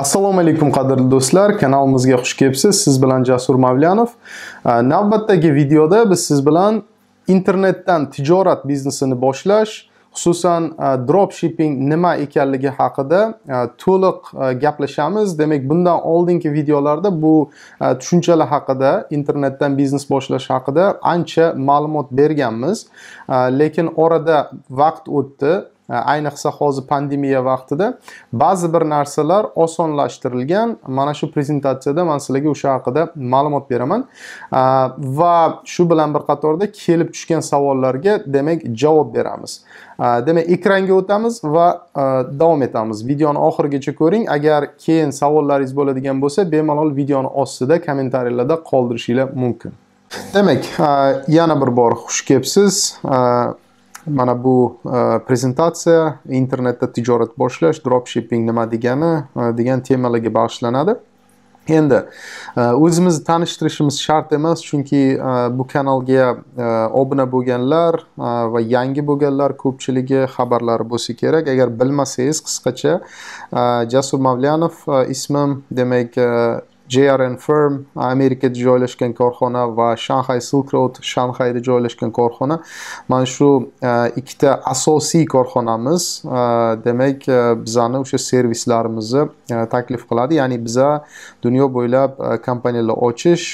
assalomu alaykum qadrli do'stlar kanalimizga xush kelibsiz siz bilan jasur mavlanov navbatdagi videoda biz siz bilan internetdan tijorat biznesini boshlash xususan drop shipping nima ekanligi haqida to'liq gaplashamiz demak bundan oldingi videolarda bu tushunchalar haqida internetdan biznes boshlash haqida ancha ma'lumot berganmiz lekin orada vaqt o'tdi ayniqsa hozir pandemiya vaqtida ba'zi bir narsalar osonlashtirilgan mana shu prezentatsiyada man sizlarga o'sha haqida ma'lumot beraman va shu bilan bir qatorda kelib tushgan savollarga demak javob beramiz demak ekranga o'tamiz va davom etamiz videoni oxirigacha ko'ring agar keyin savollaringiz bo'ladigan bo'lsa bemalol videoni ostida kommentariyalarda qoldirishinglar mumkin demak yana bir bor xush kelibsiz mana bu e, prezentatsiya internetda tijorat boshlash dropshipping nima degani e, degan temalarga bag'ishlanadi endi e, o'zimizni tanishtirishimiz shart emas chunki bu kanalga obuna bo'lganlar va yangi bo'lganlar ko'pchiligi xabarlari bo'lsa kerak agar bilmasangiz qisqacha jasur mavlyanov ismim demak JRN Firm Amerikada joylashgan korxona va Shanghai Silk Road Shanghayda joylashgan korxona mana shu e, ikkita asosiy korxonamiz e, demak e, bizani o'sha servislarimizni taklif qiladi ya'ni biza dunyo bo'ylab kompaniyalar ochish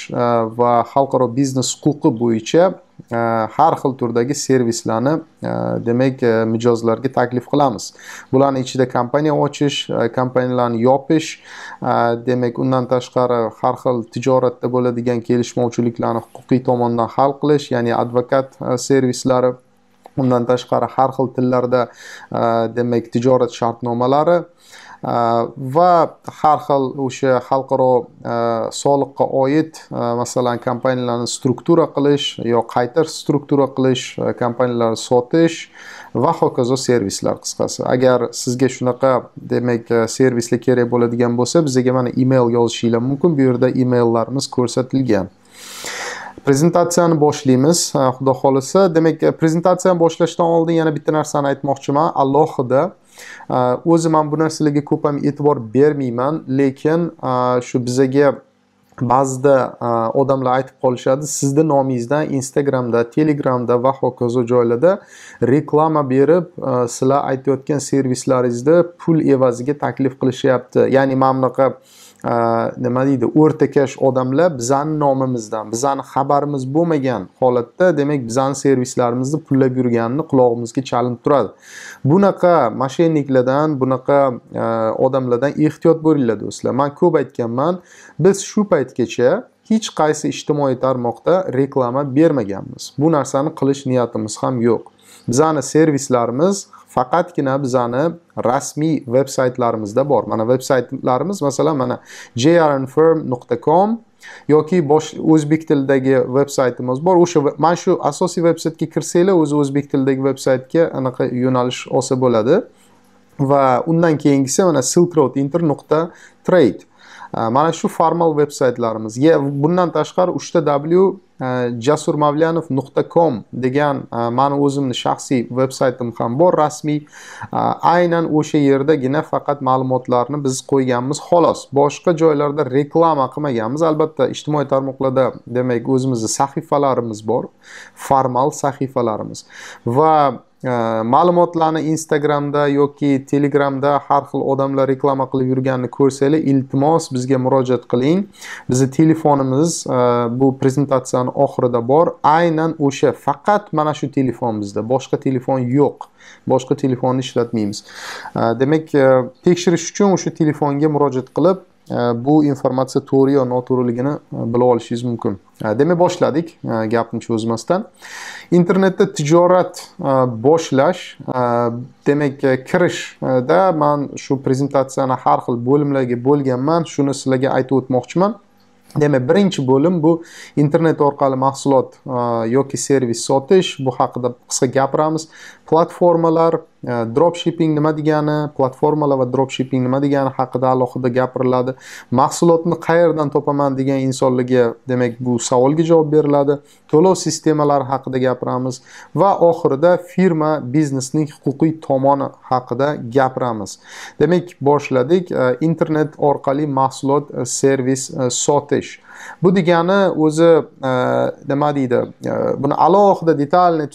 va xalqaro biznes huquqi bo'yicha har xil turdagi servislarni e, demak e, mijozlarga taklif qilamiz bularni ichida kompaniya ochish e, kompaniyalarni yopish demak undan tashqari har xil tijoratda bo'ladigan kelishmovchiliklarni huquqiy tomondan hal qilish ya'ni advokat servislari undan tashqari har xil tillarda demak tijorat shartnomalari va har xil o'sha xalqaro э, soliqqa oid э, masalan kompaniyalarni struktura qilish yo qayta struktura qilish э, kompaniyalarni sotish va hokazo servislar qisqasi agar sizga shunaqa demak e, servislar kerak bo'ladigan bo'lsa bizga mana email yozishinglar mumkin bu yerda emaillarimiz ko'rsatilgan prezentatsiyani boshlaymiz e, xudo xohlasa demak e, prezentatsiyani boshlashdan oldin yana bitta narsani aytmoqchiman alohida Э, O'zi men bu narsalarga ko'p ham e'tibor bermayman, lekin э, shu bizaga ba'zida э, odamlar aytib qolishadi sizni nomingizdan instagramda telegramda va hokazo joylarda reklama berib sizlar aytayotgan servislaringizni pul evaziga taklif qilishyapti ya'ni mana bunaqa nima deydi o'rtakash odamlar bizani nomimizdan bizani xabarimiz bo'lmagan holatda demak bizani servislarimizni pullab yurganini qulog'imizga chalinib turadi bunaqa mashenniklardan bunaqa odamlardan ehtiyot bo'linglar do'stlar man ko'p aytganman biz shu paytgacha hech qaysi ijtimoiy tarmoqda reklama bermaganmiz bu narsani qilish niyatimiz ham yo'q bizani servislarimiz faqatgina bizani rasmiy veb saytlarimizda bor mana veb saytlarimiz masalan mana com yoki bosh o'zbek tilidagi veb saytimiz bor o'sha mana shu asosiy veb saytga kirsanglar o'zi o'zbek tilidagi veb saytga anaqa yo'nalish olsa bo'ladi va undan keyingisi mana silk road inter nuqta trade mana shu formal veb saytlarimiz bundan tashqari uchta w Э, jasur mavlyanov nuqta kom degan э, mani o'zimni shaxsiy veb saytim ham bor rasmiy э, aynan o'sha yerdagina faqat ma'lumotlarni biz qo'yganmiz xolos boshqa joylarda reklama qilmaganmiz albatta ijtimoiy tarmoqlarda demak o'zimizni sahifalarimiz bor formal sahifalarimiz va Э, ma'lumotlarni instagramda yoki telegramda har xil odamlar reklama qilib yurganini ko'rsanglar iltimos bizga murojaat qiling bizni telefonimiz e, bu prezentatsiyani oxirida bor aynan o'sha faqat mana shu telefon bizda boshqa telefon yo'q boshqa telefonni ishlatmaymiz e, demak e, tekshirish uchun o'sha telefonga murojaat qilib bu informatsiya to'g'ri yo noto'g'riligini e, bilib olishingiz mumkin demak boshladik e, gapni cho'zmasdan internetda tijorat e, boshlash demak kirishda man shu prezentatsiyani har xil bo'limlarga bo'lganman shuni sizlarga aytib o'tmoqchiman demak birinchi bo'lim bu internet orqali mahsulot yoki servis sotish bu haqida qisqa gapiramiz platformalar Э, dropshipping nima degani platformalar va dropshipping nima degani haqida alohida gapiriladi mahsulotni qayerdan topaman degan insonlarga demak bu savolga javob beriladi to'lov sistemalari haqida gapiramiz va oxirida firma biznesning huquqiy tomoni haqida gapiramiz demak boshladik e, internet orqali mahsulot e, servis e, sotish bu degani o'zi e, nima deydi e, buni alohida detalni e,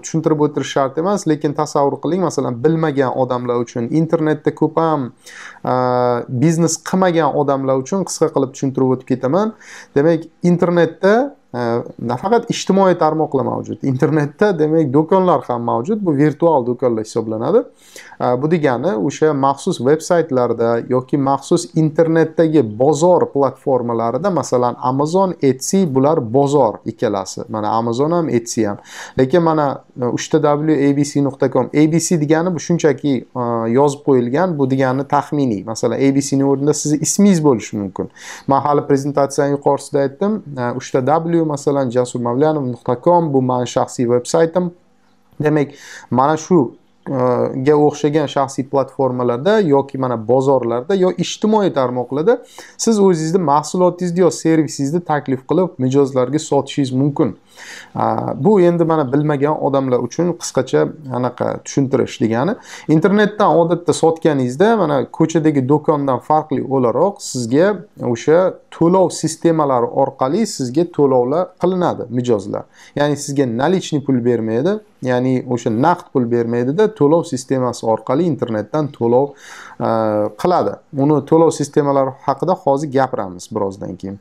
tushuntirib o'tirish shart emas lekin tasavvur qiling masalan bilmagan odamlar uchun internetda ko'p ham biznes qilmagan odamlar uchun qisqa qilib tushuntirib o'tib ketaman demak internetda nafaqat ijtimoiy tarmoqlar mavjud internetda demak do'konlar ham mavjud bu virtual do'konlar hisoblanadi bu degani o'sha maxsus veb saytlarda yoki maxsus internetdagi bozor platformalarida masalan amazon etsy bular bozor ikkalasi mana amazon ham etsy ham lekin mana e, uchta w abc nuqta com abc degani bu shunchaki e, yozib qo'yilgan bu degani taxminiy masalan abcni o'rnida sizni ismingiz bo'lishi mumkin man hali prezentatsiyani yuqorisida aytdim e, uchta w masalan jasur mavlanov nuqta com bu mani shaxsiy veb saytim demak mana shu Э, ga o'xshagan shaxsiy platformalarda yoki mana bozorlarda yo ijtimoiy tarmoqlarda siz o'zingizni mahsulotingizni yo servisingizni taklif qilib mijozlarga sotishingiz mumkin bu endi mana bilmagan odamlar uchun qisqacha anaqa tushuntirish degani internetdan odatda sotganingizda mana ko'chadagi do'kondan farqli o'laroq sizga o'sha to'lov sistemalari orqali sizga to'lovlar qilinadi mijozlar ya'ni sizga наличный pul bermaydi ya'ni o'sha naqd pul bermaydida to'lov sistemasi orqali internetdan to'lov e, qiladi uni to'lov sistemalari haqida hozir gapiramiz birozdan keyin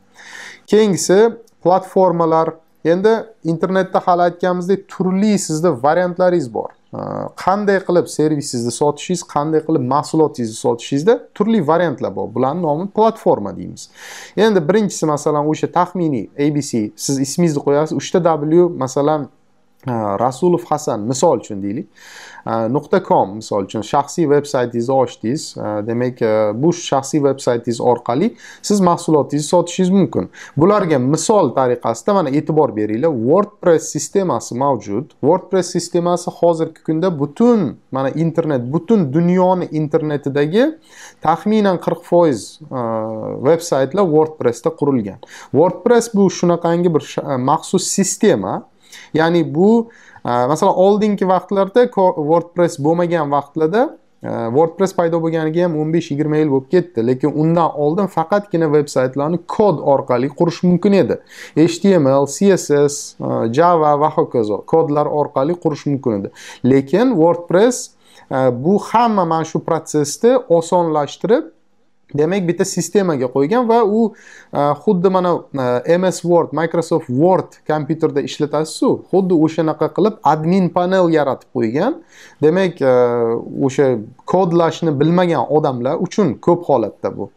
keyingisi platformalar Endi internetda hali aytganimizdek turli sizda variantlaringiz bor. Qanday qilib servisingizni sotishingiz, qanday qilib mahsulotingizni sotishingizda turli variantlar bor. Bularning nomi platforma deymiz. Endi birinchisi masalan o'sha taxminiy ABC siz ismingizni qo'yasiz, 3 ta W masalan rasulov э, hasan misol uchun deylik э, nuqta com misol uchun shaxsiy veb saytingizni ochdingiz э, demak bu shaxsiy veb saytingiz orqali siz mahsulotingizni sotishingiz mumkin bularga misol tariqasida mana e'tibor beringlar wordpress sistemasi mavjud wordpress sistemasi hozirgi kunda butun mana internet butun dunyoni internetidagi taxminan qirq foiz e, veb saytlar wordpressda qurilgan wordpress bu shunaqangi bir e, maxsus sistema ya'ni bu e, masalan oldingi vaqtlarda wordpress bo'lmagan vaqtlarda e, wordpress paydo bo'lganiga ham o'n besh yigirma yil bo'lib ketdi lekin undan oldin faqatgina veb saytlarni kod orqali qurish mumkin edi html css e, java va hokazo kodlar orqali qurish mumkin edi lekin wordpress bu hamma mana shu protsessni osonlashtirib demak bitta sistemaga qo'ygan va u e, xuddi mana e, ms word microsoft word kompyuterda ishlatasizu xuddi o'shanaqa qilib admin panel yaratib qo'ygan demak e, o'sha kodlashni bilmagan odamlar uchun ko'p holatda bu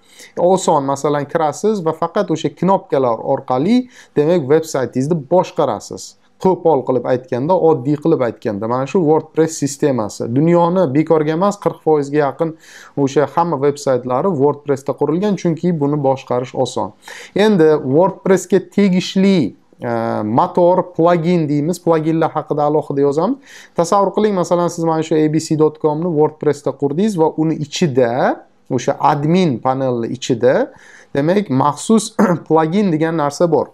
oson masalan kirasiz va faqat o'sha knopkalar orqali demak veb saytingizni boshqarasiz qo'pol qilib aytganda oddiy qilib aytganda mana shu wordpress sistemasi dunyoni bekorga emas qirq foizga yaqin o'sha hamma veb saytlari wordpressda qurilgan chunki buni boshqarish oson endi wordpressga tegishli e, motor plugin deymiz pluginlar haqida alohida yozamiz tasavvur qiling masalan siz mana shu abc.com ni wordpressda qurdingiz va uni ichida o'sha admin panelni ichida demak maxsus plugin degan narsa bor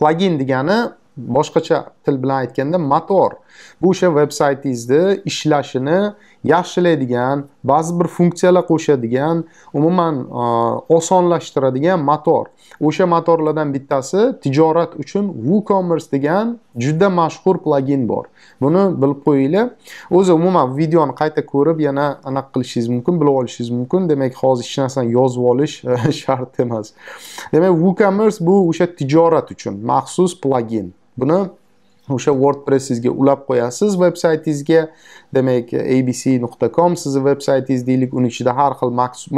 plugin degani boshqacha til bilan aytganda motor bu o'sha veb saytingizni ishlashini yaxshilaydigan, ba'zi bir funksiyalar qo'shadigan, umuman e, osonlashtiradigan motor. O'sha motorlardan bittasi tijorat uchun WooCommerce degan juda mashhur plugin bor. Buni bilib qo'yinglar. O'zi umuman videoni qayta ko'rib yana anaqa qilishingiz mumkin, bilib olishingiz mumkin. Demak, hozir hech narsani yozib olish e, shart emas. Demak, WooCommerce bu o'sha tijorat uchun maxsus plugin. Buni o'sha wordpress sizga ulab qo'yasiz veb saytingizga demak abc nuqta com sizni veb saytingiz deylik uni ichida har xil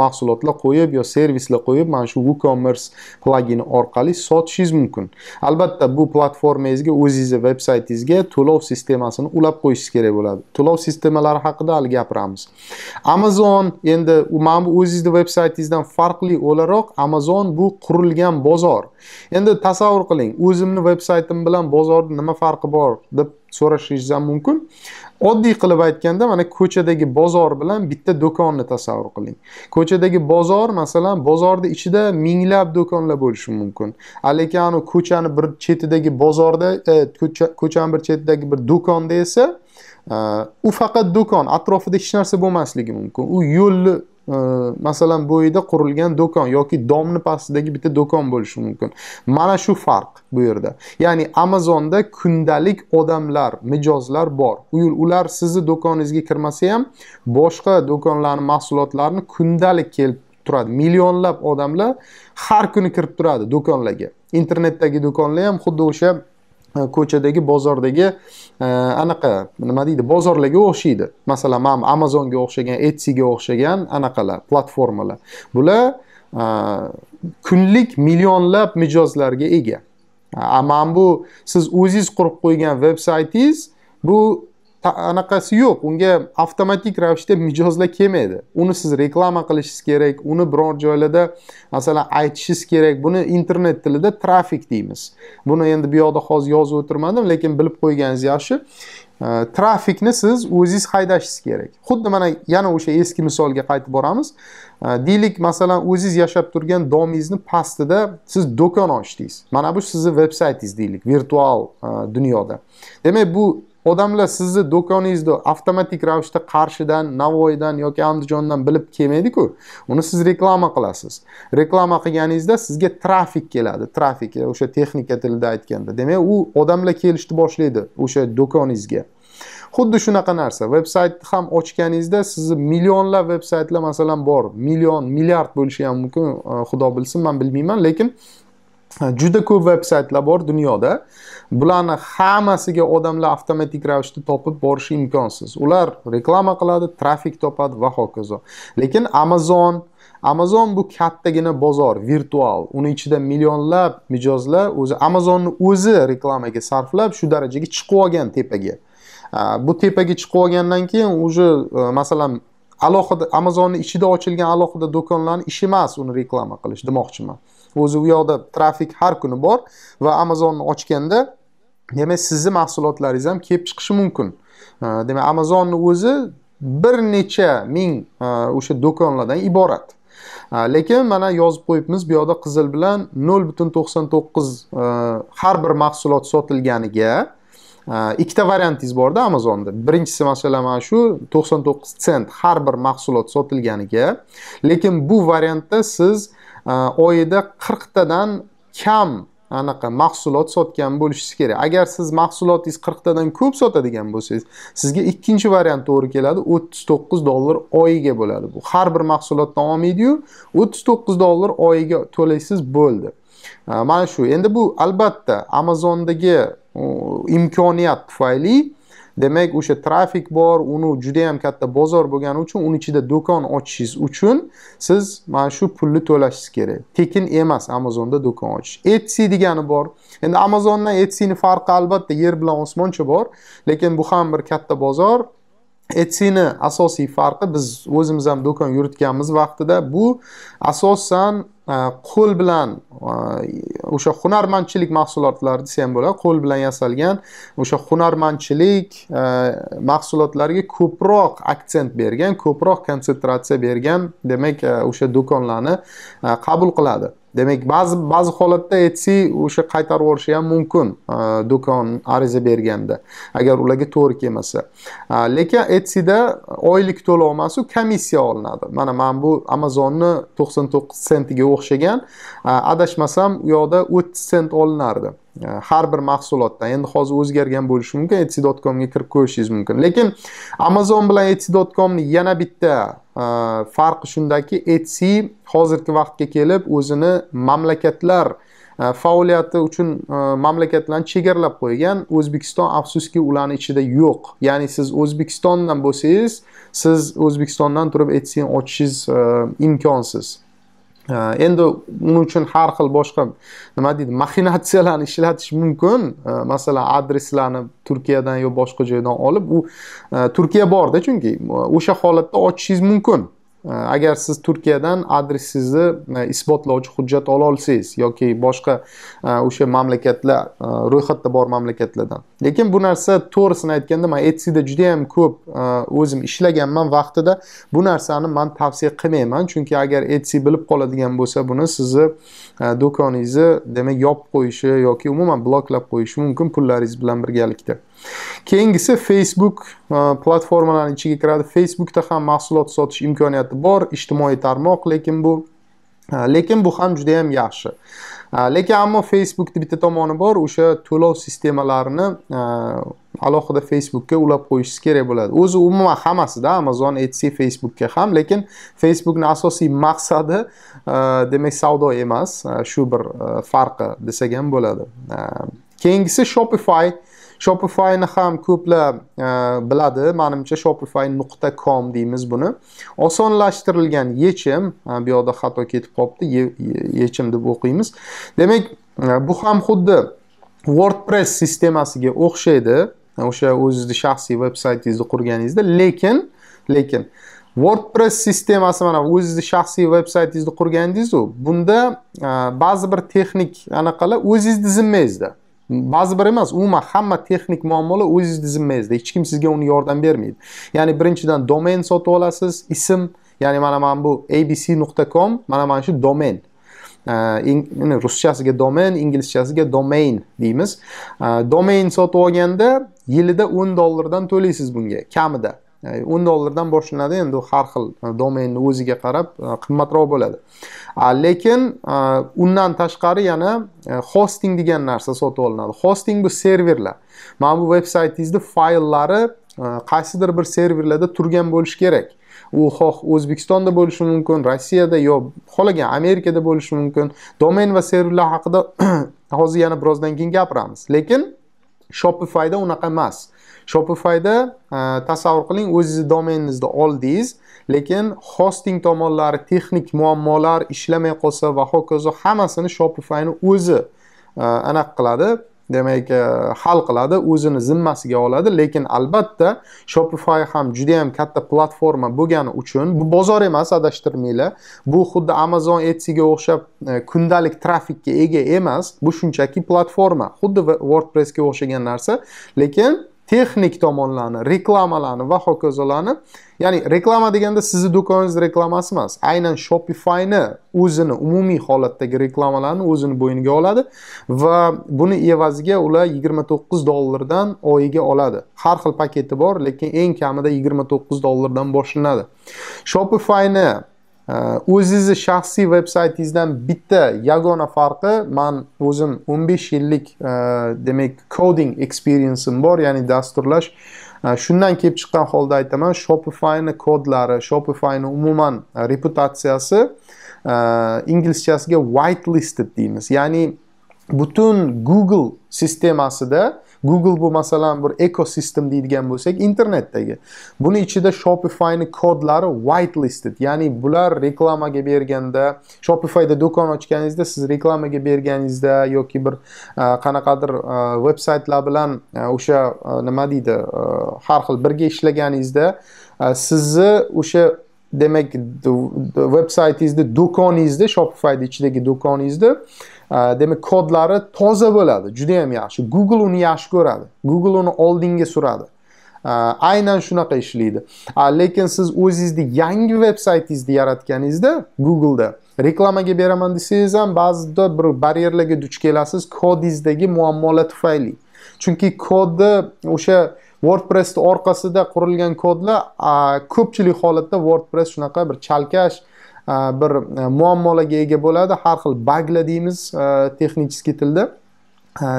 mahsulotlar qo'yib yo servislar qo'yib mana shu woocommerce plagini orqali sotishingiz mumkin albatta bu platformangizga o'zingizni veb saytingizga to'lov sistemasini ulab qo'yishingiz kerak bo'ladi to'lov sistemalari haqida hali gapiramiz amazon endi mana bu o'zingizni veb saytingizdan farqli o'laroq amazon bu qurilgan bozor endi tasavvur qiling o'zimni veb saytim bilan bozorni nima farqi farqi bor deb so'rashingiz ham mumkin oddiy qilib aytganda mana ko'chadagi bozor bilan bitta do'konni tasavvur qiling ko'chadagi bozor masalan bozorni ichida minglab do'konlar bo'lishi mumkin lekin anavi ko'chani bir chetidagi bozorda e, ko'chani bir chetidagi bir do'konda esa e, u faqat do'kon atrofida hech narsa bo'lmasligi mumkin u yo'lni masalan bo'yida qurilgan do'kon yoki domni pastidagi bitta do'kon bo'lishi mumkin mana shu farq bu yerda ya'ni amazonda kundalik odamlar mijozlar bor ular sizni do'koningizga kirmasa ham boshqa do'konlarni mahsulotlarini kundalik kelib turadi millionlab odamlar har kuni kirib turadi do'konlarga internetdagi do'konlar ham xuddi o'sha Э, ko'chadagi bozordagi э, anaqa nima deydi bozorlarga o'xshaydi masalan mana amazonga o'xshagan etsiga o'xshagan anaqalar platformalar bular e, kunlik millionlab mijozlarga ega mana bu siz o'zingiz qurib qo'ygan veb saytingiz bu anaqasi yo'q unga avtomatik ravishda mijozlar kelmaydi uni siz reklama qilishingiz kerak uni biror joylarda masalan aytishingiz kerak buni internet tilida trafik deymiz buni endi bu yoqda hozir yozib o'tirmadim lekin bilib qo'yganingiz yaxshi e, trafikni siz o'zingiz haydashingiz kerak xuddi mana yana o'sha eski misolga qaytib boramiz e, deylik masalan o'zingiz yashab turgan domingizni pastida siz do'kon ochdingiz mana bu sizni veb saytingiz deylik virtual e, dunyoda demak bu odamlar sizni do'koningizni avtomatik ravishda qarshidan navoiydan yoki andijondan bilib kelmaydiku uni siz reklama qilasiz reklama qilganingizda sizga trafik keladi trafik o'sha texnika tilida aytganda demak u odamlar kelishni boshlaydi o'sha do'koningizga xuddi shunaqa narsa veb saytni ham ochganingizda sizni millionlab veb saytlar masalan bor million milliard bo'lishi ham mumkin xudo bilsin man bilmayman lekin juda ko'p veb saytlar bor dunyoda bularni hammasiga odamlar avtomatik ravishda topib borishi imkonsiz ular reklama qiladi trafik topadi va hokazo lekin amazon amazon bu kattagina bozor virtual uni ichida millionlab mijozlar o'zi amazonni o'zi reklamaga sarflab shu darajaga chiqib olgan tepaga bu tepaga chiqib olgandan keyin уже e, masalan alohida amazonni ichida ochilgan alohida do'konlarni ishi emas uni reklama qilish demoqchiman o'zi u yoqda trafik har kuni bor va amazonni ochganda demak sizni mahsulotlaringiz ham kelib chiqishi mumkin demak amazonni o'zi bir necha ming e, o'sha do'konlardan iborat lekin mana yozib qo'yibmiz bu yoqda qizil bilan nol butun to'qson to'qqiz e, har bir mahsulot sotilganiga e, ikkita variantingiz borda amazonda birinchisi masalan mana shu to'qson to'qqiz sent har bir mahsulot sotilganiga lekin bu variantda siz oyida qirqtadan kam anaqa mahsulot sotgan bo'lishingiz kerak agar siz mahsulotingiz qirqtadan ko'p sotadigan bo'lsangiz sizga ikkinchi variant to'g'ri keladi o'ttiz to'qqiz dollar oyiga bo'ladi bu har bir mahsulotdan olmaydiyu o'ttiz to'qqiz dollar oyiga to'laysiz bo'ldi mana shu endi bu albatta amazondagi imkoniyat tufayli demak o'sha trafik bor uni juda yam katta bozor bo'lgani uchun uni ichida do'kon ochishingiz uchun siz mana shu pulni to'lashingiz kerak tekin emas amazonda do'kon ochish etsy degani bor endi amazondan etsyni farqi albatta yer bilan osmoncha bor lekin bu ham bir katta bozor etsyni asosiy farqi biz o'zimiz ham do'kon yuritganmiz vaqtida bu asosan qo'l bilan o'sha hunarmandchilik mahsulotlari desa ham bo'ladi qo'l bilan yasalgan o'sha hunarmandchilik mahsulotlariga ko'proq aksent bergan ko'proq konsentratsiya bergan demak o'sha do'konlarni qabul qiladi demak ba'zi ba'zi holatda etsi o'sha qaytarib yuborishi ham mumkin e, do'kon ariza berganda agar ularga to'g'ri kelmasa e, lekin etsyda oylik u komissiya olinadi mana mana bu amazonni to'qson to'qqiz sentiga o'xshagan e, adashmasam u yoqda o'ttiz sent olinardi Э, har bir mahsulotdan endi hozir o'zgargan bo'lishi mumkin etsy comga kirib ko'rishingiz mumkin lekin amazon bilan etsy comni yana bitta e, farqi shundaki etsy hozirgi vaqtga kelib o'zini mamlakatlar e, faoliyati uchun e, mamlakatlarni chegaralab qo'ygan o'zbekiston afsuski ularni ichida yo'q ya'ni siz o'zbekistondan bo'lsangiz siz o'zbekistondan turib etsini ochishingiz imkonsiz endi uning uchun har xil boshqa nima deydi maxinatsiyalarni ishlatish mumkin masalan adreslarni turkiyadan yo boshqa joydan olib u turkiya borda chunki o'sha holatda ochishingiz mumkin agar siz turkiyadan adresingizni e, isbotlovchi hujjat ola olsangiz yoki boshqa e, o'sha mamlakatlar e, ro'yxatda bor mamlakatlardan lekin bu narsa to'g'risini aytganda man etsida juda yam ko'p o'zim ishlaganman vaqtida bu narsani man tavsiya qilmayman chunki agar etsi bilib qoladigan bo'lsa buni sizni do'koningizni demak yopib qo'yishi yoki umuman bloklab qo'yishi mumkin pullaringiz bilan birgalikda keyingisi facebook e, platformalarni ichiga kiradi facebookda ham mahsulot sotish imkoniyati bor ijtimoiy tarmoq lekin bu e, lekin bu ham juda yam yaxshi e, lekin ammo facebookni bitta tomoni bor o'sha to'lov sistemalarini alohida facebookka ulab qo'yishingiz kerak bo'ladi o'zi umuman hammasida amazon etsy facebookka ham lekin facebookni asosiy maqsadi demak savdo emas shu bir farqi desak ham bo'ladi keyingisi shopify shopifyni ham ko'plab e, biladi manimcha shopify.com deymiz buni osonlashtirilgan yechim e, bu yoqda xato ketib qolibdi yechim deb o'qiymiz demak e, bu ham xuddi wordpress sistemasiga o'xshaydi o'sha o'zizni shaxsiy veb saytingizni qurganingizda lekin lekin wordpress sistemasi mana o'zizni shaxsiy veb saytingizni qurgandingiz-ku, bunda ba'zi bir texnik anaqalar o'zizni zimmangizda ba'zi bir emas umuman hamma texnik muammolar o'zingizni zimmangizda hech kim sizga uni yordam bermaydi ya'ni birinchidan domen sotib olasiz ism ya'ni mana mana bu abc nuqta com mana mana shu domen ruschasiga domen inglizchasiga domain deymiz domain sotib olganda yilida o'n dollardan to'laysiz bunga kamida o'n dollardan boshlanadi endi har xil e, domenni o'ziga qarab e, qimmatroq bo'ladi lekin e, undan tashqari yana hosting degan narsa sotib olinadi hosting bu serverlar mana bu veb saytingizni fayllari qaysidir bir serverlarda turgan bo'lishi kerak u xoh o'zbekistonda bo'lishi mumkin rossiyada yo xohlagan amerikada bo'lishi mumkin domen va serverlar haqida hozir yana birozdan keyin gapiramiz lekin shopifyda unaqa emas shopifyda e, tasavvur qiling o'zizni domeningizni oldingiz lekin hosting tomonlari texnik muammolar ishlamay qolsa va hokazo hammasini shopifyni o'zi e, anaqa qiladi demak e, hal qiladi o'zini zimmasiga oladi lekin albatta shopify ham juda ham katta platforma bo'lgani uchun bu bozor emas adashtirmanglar bu xuddi amazon etsiga o'xshab e, kundalik trafikka ega emas bu shunchaki platforma xuddi wordpressga o'xshagan narsa lekin texnik tomonlarni, reklamalarni va hokazolarni, ya'ni reklama deganda sizni do'koningiz reklamasi emas, aynan Shopify'ni o'zini umumiy holatdagi reklamalarni o'zini bo'yniga oladi va buni evaziga ular yigirma to'qqiz dollardan oyiga oladi. Har xil paketi bor, lekin eng kamida yigirma to'qqiz dollardan boshlanadi. Shopify'ni Э, o'zingizni shaxsiy veb saytingizdan bitta yagona farqi man o'zim 15 yillik e, demak coding experienceim bor ya'ni dasturlash e, shundan kelib chiqqan holda aytaman shopifyni kodlari shopifyni umuman reputatsiyasi e, inglizchasiga white listed deymiz ya'ni butun google sistemasida Google bu masalan bir ekosistem deydigan bo'lsak, internetdagi. Buni ichida Shopify'ni kodlari whitelisted, ya'ni bular reklamaga berganda, Shopify'da do'kon ochganingizda siz reklamaga berganingizda yoki bir e, qanaqadir veb-saytlar e, bilan e, o'sha nima deydi, har xil birga ishlaganingizda sizni o'sha demak veb saytingizda do'koningizda shopifyni ichidagi do'koningizda Э, demak kodlari toza bo'ladi juda yam yaxshi google uni yaxshi ko'radi google uni oldinga suradi э, aynan shunaqa ishlaydi э, lekin siz o'zingizni yangi veb saytingizni yaratganingizda googleda reklamaga beraman desangiz ham ba'zida bir baryerlarga duch kelasiz kodingizdagi muammolar tufayli chunki kodni o'sha wordpressni orqasida qurilgan kodlar ko'pchilik holatda wordpress shunaqa bir chalkash Э, bir э, muammolarga ega bo'ladi har xil bagla deymiz э, texnicheskiy tilda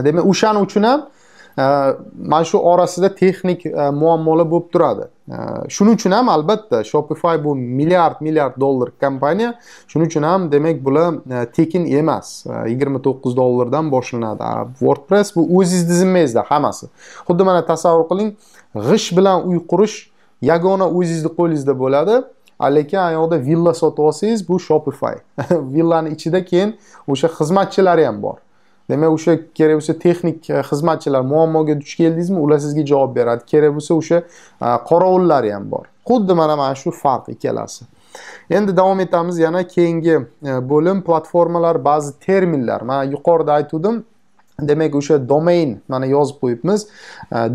demak o'shaning uchun ham mana shu orasida texnik muammolar bo'lib turadi shuning uchun ham albatta shopify bu milliard milliard dollar kompaniya shuning uchun ham demak bular e, tekin emas e, yigirma to'qqiz dollardan boshlanadi wordpress bu o'zingizni tizimingizda hammasi xuddi mana tasavvur qiling g'isht bilan uy qurish yagona o'zingizni qo'lingizda bo'ladi lekin ayoqda villa sotib olsangiz bu shopify villani ichida keyin o'sha xizmatchilari ham bor demak o'sha kerak bo'lsa texnik e, xizmatchilar muammoga duch keldingizmi ular sizga javob beradi kerak bo'lsa o'sha e, qorovullari ham bor xuddi mana mana shu farq ikkalasi endi davom etamiz yana keyingi e, bo'lim platformalar ba'zi terminlar man yuqorida aytuvdim demak o'sha domain mana yozib qo'yibmiz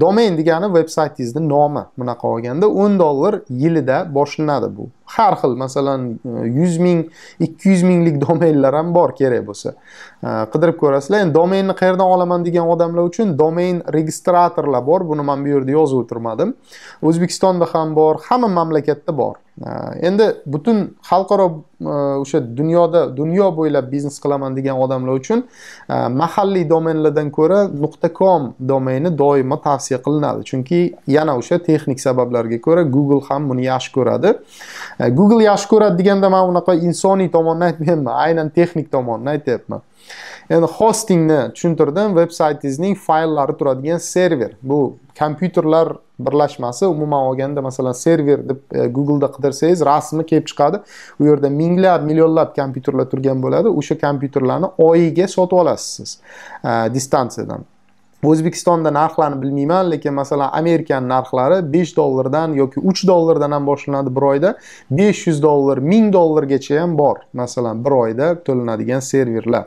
domain degani veb saytingizni nomi bunaqa olganda o'n dollar yilida boshlanadi bu har xil masalan e, yuz ming ikki yuz minglik domenlar ham bor kerak bo'lsa qidirib ko'rasizlar endi domenni qayerdan olaman degan odamlar uchun domain registratorlar bor buni man bu yerda yozib o'tirmadim o'zbekistonda ham bor hamma mamlakatda bor endi butun xalqaro e, o'sha dunyoda dunyo bo'ylab biznes qilaman degan odamlar uchun e, mahalliy domenlardan ko'ra nuqta com domeni doimo tavsiya qilinadi chunki yana o'sha texnik sabablarga ko'ra google ham buni yaxshi ko'radi e, google yaxshi ko'radi deganda man unaqa insoniy tomonni aytmayapman aynan texnik tomonni aytyapman Endi hostingni tushuntirdim. Veb saytingizning fayllari turadigan server. Bu kompyuterlar birlashmasi umuman olganda masalan server deb e, Google'da qidirsangiz rasmi kelib chiqadi. U yerda minglab, millionlab kompyuterlar turgan bo'ladi. O'sha kompyuterlarni oyiga sotib olasiz siz e, distansiyadan. O'zbekistonda narxlarni bilmayman, lekin masalan Amerikan narxlari 5 dollardan yoki 3 dollardan ham boshlanadi bir oyda. 500 dollar, 1000 dollargacha ham bor, masalan bir oyda to'lanadigan serverlar.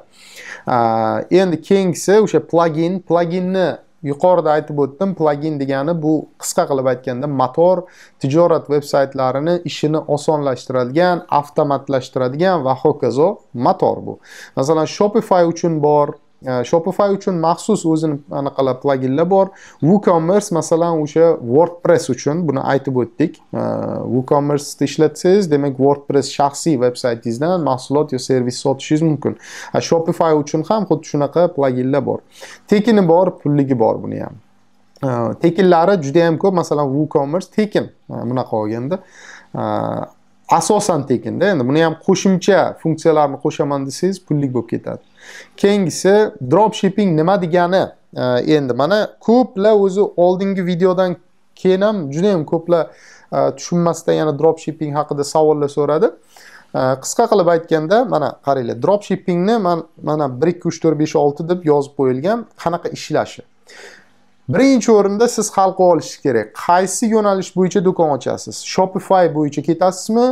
endi keyingisi o'sha plagin plaginni yuqorida aytib o'tdim plagin degani bu qisqa qilib aytganda motor tijorat veb saytlarini ishini osonlashtiradigan avtomatlashtiradigan va hokazo motor bu masalan shopify uchun bor Shopify uchun maxsus o'zini anaqalar pluginlar bor. WooCommerce masalan o'sha WordPress uchun buni aytib o'tdik. WooCommerce'ni ishlatsangiz, demak WordPress shaxsiy veb-saytingizdan mahsulot yoki servis sotishingiz mumkin. Shopify uchun ham xuddi shunaqa pluginlar bor. Tekini bor, pulligi bor buni ham. tekinlari juda ham ko'p masalan WooCommerce tekin e, bunaqa olganda asosan tekinda endi buni ham qo'shimcha funksiyalarni qo'shaman desangiz pullik bo'lib ketadi keyingisi drop shipping nima degani e, endi mana ko'plar o'zi oldingi videodan keyin ham juda yam ko'plar e, tushunmasdan yana drop shipping haqida savollar so'radi e, qisqa qilib aytganda mana qaranglar drop shippingni man mana bir ikki uch to'rt besh olti deb yozib qo'yilgan qanaqa ishlashi birinchi o'rinda siz hal qilib olishingiz kerak qaysi yo'nalish bo'yicha do'kon ochasiz shopify bo'yicha ketasizmi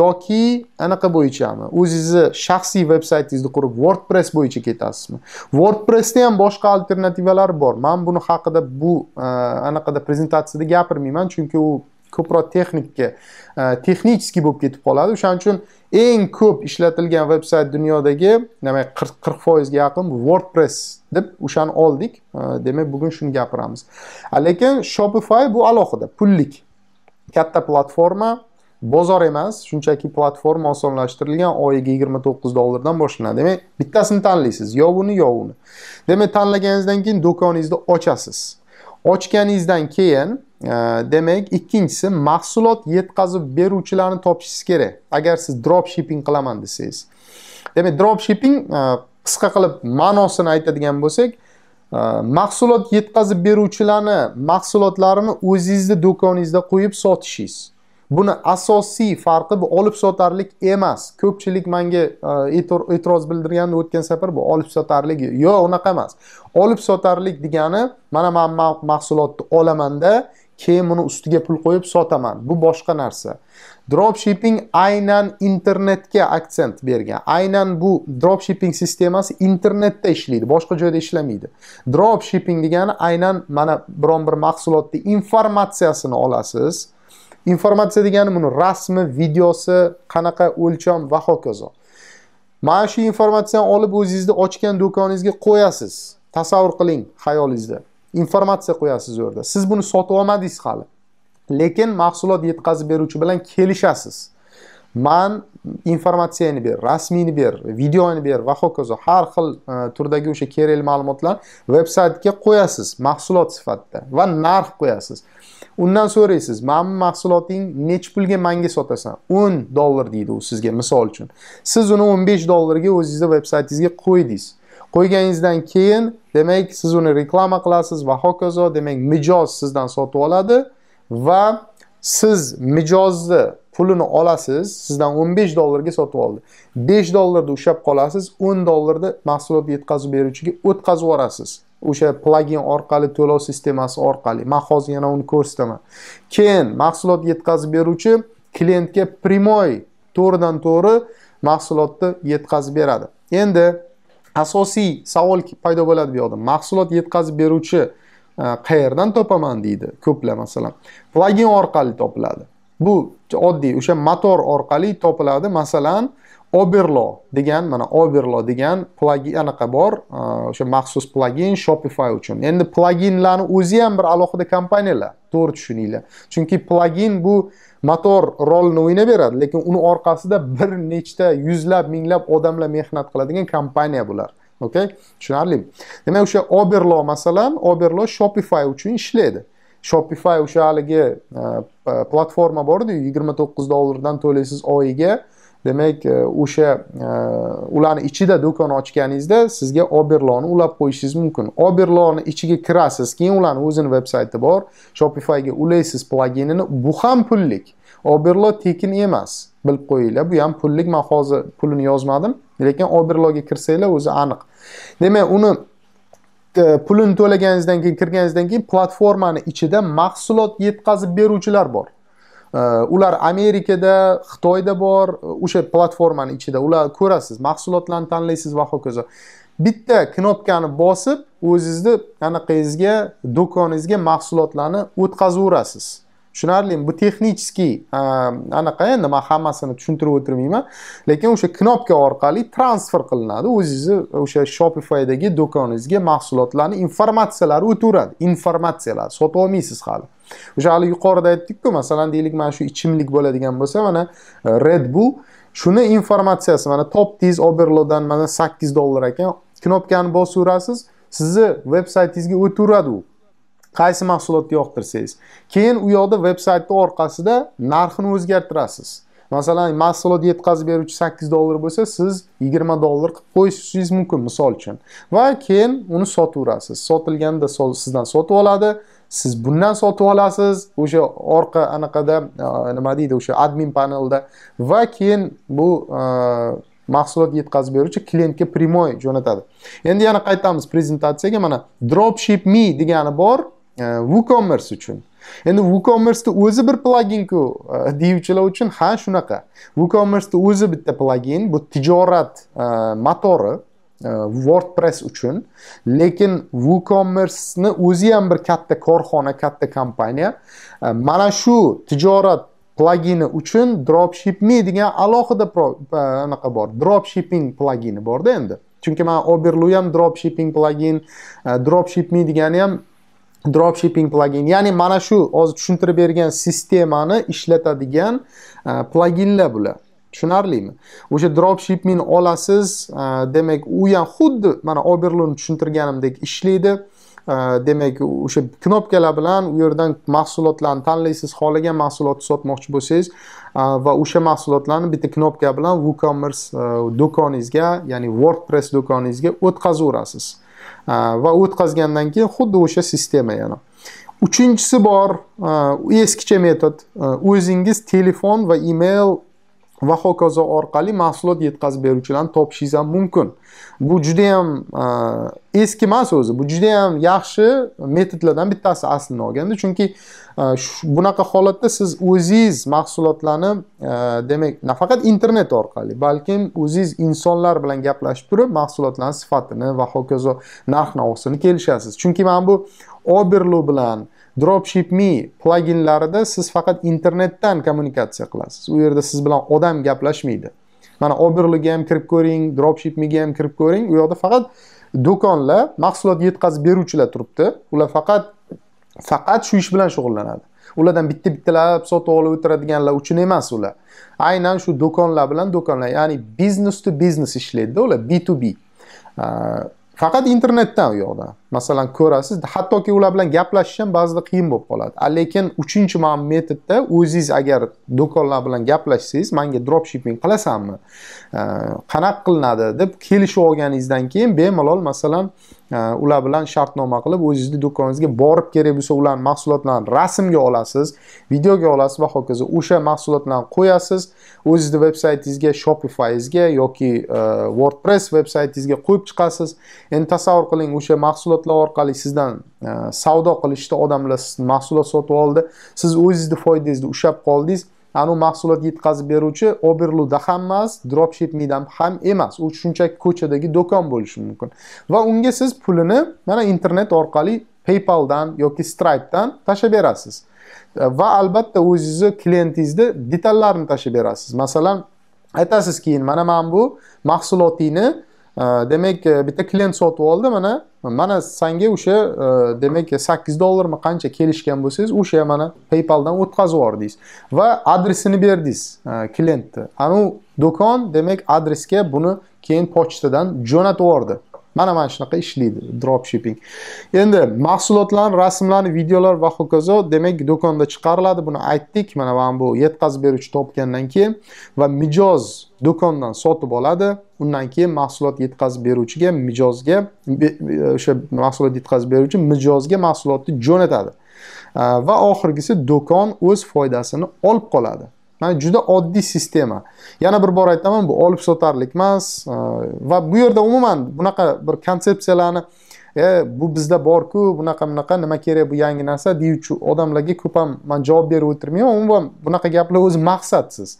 yoki anaqa bo'yichami o'zingizni shaxsiy veb saytingizni qurib wordpress bo'yicha ketasizmi wordpressda ham boshqa alternativalar bor man buni haqida bu e, anaqada prezentatsiyada gapirmayman chunki u ko'proq texnikka e, texnicheskiy bo'lib ketib qoladi o'shaning uchun eng ko'p ishlatilgan veb sayt dunyodagi demak qirq qirq foizga yaqin wordpress deb o'shani oldik e, demak bugun shuni gapiramiz lekin shopify bu alohida pullik katta platforma bozor emas shunchaki platforma osonlashtirilgan oyiga yigirma to'qqiz dollardan boshlanadi demak bittasini tanlaysiz yo uni yo uni demak tanlaganingizdan keyin do'koningizni ochasiz ochganingizdan keyin e, demak ikkinchisi mahsulot yetkazib beruvchilarni topishingiz kerak agar siz drop shipping qilaman desangiz demak drop shipping e, qisqa qilib ma'nosini aytadigan bo'lsak e, mahsulot yetkazib beruvchilarni mahsulotlarini o'zingizni do'koningizda qo'yib sotishingiz Buni asosiy farqi bu olib sotarlik emas. Ko'pchilik menga e, e'tiroz bildirgan o'tgan safar bu olib sotarlik. Yo'q, unaqa emas. Olib sotarlik degani mana men mahsulotni olamanda keyin buni ustiga pul qo'yib sotaman. Bu boshqa narsa. Dropshipping aynan internetga aksent bergan. Aynan bu dropshipping sistemasi internetda ishlaydi, boshqa joyda ishlamaydi. Dropshipping degani aynan mana biron bir mahsulotning informatsiyasini olasiz, Informatsiya degani buni rasmi, videosi, qanaqa o'lcham va hokazo. Mana shu informatsiyani olib o'zingizni ochgan do'koningizga qo'yasiz. Tasavvur qiling xayolingizda. Informatsiya qo'yasiz u yerda. Siz buni sotib olmadingiz hali. Lekin mahsulot yetkazib beruvchi bilan kelishasiz. man informatsiyani ber rasmiyni ber videoni ber va hokazo har xil e, turdagi o'sha kerakli ma'lumotlar veb saytga qo'yasiz mahsulot sifatida va narx qo'yasiz undan so'raysiz mana mahsuloting nech pulga manga sotasan 10 dollar deydi u sizga misol uchun siz uni 15 dollarga o'zingizni veb saytingizga qo'ydingiz qo'yganingizdan keyin demak siz uni reklama qilasiz va hokazo demak mijoz sizdan sotib oladi va siz mijozni pulini olasiz sizdan 15 dollarga sotib oldi 5 dollarda ushlab qolasiz 10 dollarda mahsulotni yetkazib beruvchiga o'tkazib yuborasiz o'sha plagin orqali to'lov sistemasi orqali man hozir yana uni ko'rsataman keyin mahsulot yetkazib beruvchi klientga primoy to'g'ridan to'g'ri mahsulotni yetkazib beradi endi asosiy savol paydo bo'ladi bu yoqda mahsulot yetkazib beruvchi e, qayerdan topaman deydi ko'plar masalan plagin orqali topiladi bu oddiy o'sha motor orqali topiladi masalan Oberlo degan mana Oberlo degan plugin anaqa bor, e, o'sha maxsus plugin Shopify uchun. Endi pluginlarni o'zi ham bir alohida kompaniyalar, to'g'ri tushuninglar. Chunki plugin bu motor rolini o'ynab beradi, lekin uni orqasida bir nechta yuzlab, minglab odamlar mehnat qiladigan kompaniya bular. Okay? Tushunarlimi? Demak, o'sha Oberlo masalan, Oberlo Shopify uchun ishlaydi. Shopify o'sha haligi e, platforma bor-ku, 29 dollardan to'laysiz oyiga. demak e, o'sha e, ularni ichida do'kon ochganingizda sizga oberloni ulab qo'yishingiz mumkin oberloni ichiga kirasiz keyin ularni o'zini veb sayti bor shopifyga ulaysiz pluginini bu ham pullik oberlo tekin emas bilib qo'yinglar bu ham pullik man hozir pulini yozmadim lekin oberloga kirsanglar o'zi aniq demak uni e, pulini to'laganingizdan keyin kirganingizdan keyin platformani ichida mahsulot yetkazib beruvchilar bor Э, ular amerikada xitoyda bor e, o'sha platformani ichida ular ko'rasiz mahsulotlarni tanlaysiz va hokazo bitta knopkani bosib o'zizni anaqangizga do'koningizga mahsulotlarni o'tkazaverasiz tushunarli bu texnikiy anaqa nima hammasini tushuntirib o'tirmayman lekin o'sha knopka orqali transfer qilinadi o'zingizni o'sha shopifydagi do'koningizga mahsulotlarni informatsiyalari o'taveradi informatsiyalar sotib olmaysiz hali o'sha hali yuqorida aytdikku masalan deylik mana shu ichimlik bo'ladigan bo'lsa mana e, red bull shuni informatsiyasi mana topdingiz oberlodan mana sakkiz dollar ekan knopkani bosaverasiz sizni veb saytingizga o'taveradi u qaysi mahsulotni yoqtirsangiz. Keyin u yoqda veb saytni orqasida narxini o'zgartirasiz. Masalan, mahsulot yetkazib beruvchi 8 dollar bo'lsa, siz 20 dollar qilib qo'yishingiz mumkin, misol uchun. Va keyin uni sotaverasiz. Sotilganda sizdan sotib oladi, siz bundan sotib olasiz, o'sha orqa anaqada e, nima deydi, o'sha admin panelda va keyin bu e, mahsulot yetkazib beruvchi klientga primoy jo'natadi endi yana qaytamiz prezentatsiyaga mana dropship me degani bor Э, WooCommerce uchun endi WooCommerce ni o'zi bir pluginku э, deyuvchilar uchun ha shunaqa WooCommerce ni o'zi bitta plagin bu tijorat э, motori wordpress uchun lekin WooCommerceni o'zi ham bir katta korxona katta kompaniya mana shu tijorat plagini uchun dropshipping degan alohida e, anaqa bor dropshipping plagini borda endi chunki men oberlu ham dropshipping plagin e, dropshipping degani ham dropshipping plugin ya'ni mana shu hozir tushuntirib bergan sistemani ishlatadigan e, pluginlar bular tushunarlimi o'sha dropshipping olasiz e, demak u ham xuddi mana oberluni tushuntirganimdek ishlaydi e, demak o'sha knopkalar bilan u yerdan mahsulotlarni tanlaysiz xohlagan mahsulotni sotmoqchi bo'lsangiz va o'sha mahsulotlarni bitta knopka bilan woocommerce do'koningizga ya'ni wordpress do'koningizga o'tkazaverasiz va o'tkazgandan keyin xuddi o'sha sistema yana uchinchisi bor eskicha metod o'zingiz telefon va email va hokazo orqali mahsulot yetkazib beruvchilarni topishingiz ham mumkin bu juda ham e, emas o'zi bu juda ham yaxshi metodlardan bittasi aslini olganda chunki e, bunaqa holatda siz o'zingiz mahsulotlarni e, demak nafaqat internet orqali balkim o'zingiz insonlar bilan gaplashib turib mahsulotlarni sifatini va hokazo narx navosini kelishasiz chunki mana bu oberlu bilan Dropship Me pluginlarida siz faqat internetdan kommunikatsiya qilasiz. U yerda siz bilan odam gaplashmaydi. Mana Oberliga ham kirib ko'ring, Dropship Mega ham kirib ko'ring. U yerda faqat do'konlar, mahsulot yetkazib beruvchilar turibdi. Ular faqat faqat shu ish bilan shug'ullanadi. Ulardan bitta-bittalab sotib olib o'tiradiganlar uchun emas ular. Aynan shu do'konlar bilan do'konlar, ya'ni biznes to biznes ishlaydida ular, B2B. faqat internetdan u yoqda masalan ko'rasiz hattoki ular bilan gaplashish ham ba'zida qiyin bo'lib qoladi lekin uchinchi man metodda o'zingiz agar do'konlar bilan gaplashsangiz manga drop shipping qilasanmi qanaqa qilinadi deb kelishib olganingizdan keyin bemalol masalan ular bilan shartnoma qilib o'zingizni do'koningizga borib kerak bo'lsa ularni mahsulotlarini rasmga olasiz videoga olasiz va hokazo o'sha mahsulotlarni qo'yasiz o'zizni veb saytingizga shopifyingizga yoki e, wordpress veb saytingizga qo'yib chiqasiz endi tasavvur qiling o'sha mahsulotlar orqali sizdan e, savdo qilishdi odamlar mahsulot sotib oldi siz o'zizni foydangizni ushlab qoldingiz anavi mahsulot yetkazib beruvchi oberluda ham emas dropshipmida ham emas u shunchaki ko'chadagi do'kon bo'lishi mumkin va unga siz pulini mana internet orqali paypaldan yoki stripedan tashlab berasiz va albatta o'zingizni klientingizni detallarni tashlab berasiz masalan aytasiz keyin mana mana bu mahsulotingni demak bitta klient sotib oldi mana mana sanga o'sha e, demak sakkiz dollarmi qancha kelishgan bo'lsangiz o'sha mana paypaldan o'tkazib yubordingiz va adresini berdingiz e, klientni anavi do'kon demak adresga buni keyin pochtadan jo'natib yubordi mana mana shunaqa ishlaydi drop shipping endi mahsulotlarni rasmlarni videolar va hokazo demak do'konda chiqariladi buni aytdik mana mana bu yetkazib beruvchi topgandan keyin va mijoz do'kondan sotib oladi undan keyin mahsulot yetkazib beruvchiga mijozga o'sha mahsulot yetkazib beruvchi mijozga mahsulotni jo'natadi va oxirgisi do'kon o'z foydasini olib qoladi Mana juda oddiy sistema. Yana bir bor aytaman, bu olib sotarlik emas va bu yerda umuman bunaqa bir konsepsiyalarni e, bu bizda bor-ku, bunaqa bunaqa nima kerak bu yangi narsa deyuvchi odamlarga ko'p ham men javob berib o'tirmayman. Umuman bunaqa gaplar o'zi maqsadsiz.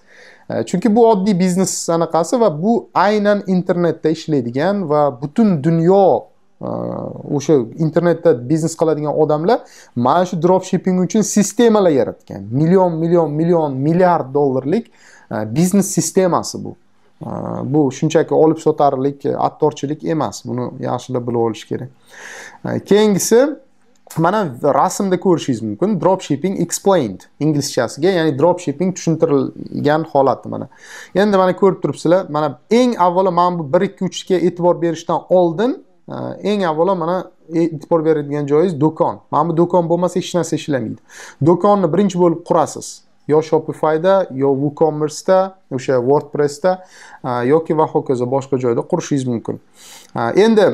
Chunki bu oddiy biznes anaqasi va bu aynan internetda ishlaydigan va butun dunyo Э, o'sha internetda biznes qiladigan odamlar mana shu dropshipping uchun sistemalar yaratgan million million million milliard dollarlik e, biznes sistemasi bu e, bu shunchaki olib sotarlik e, attorchilik emas buni yaxshilab bilib olish kerak keyingisi mana rasmda ko'rishingiz mumkin dropshipping explained inglizchasiga ya'ni dropshipping tushuntirilgan holati mana endi mana ko'rib turibsizlar mana eng avvalo mana bu bir ikki uchga e'tibor berishdan oldin Э, eng avvalo mana e'tibor beradigan joyingiz do'kon mana bu do'kon bo'lmasa hech narsa ishlamaydi do'konni birinchi bo'lib qurasiz yo shopifyda yo woocommerceda o'sha wordpressda e, yoki va hokazo boshqa joyda qurishingiz mumkin e, endi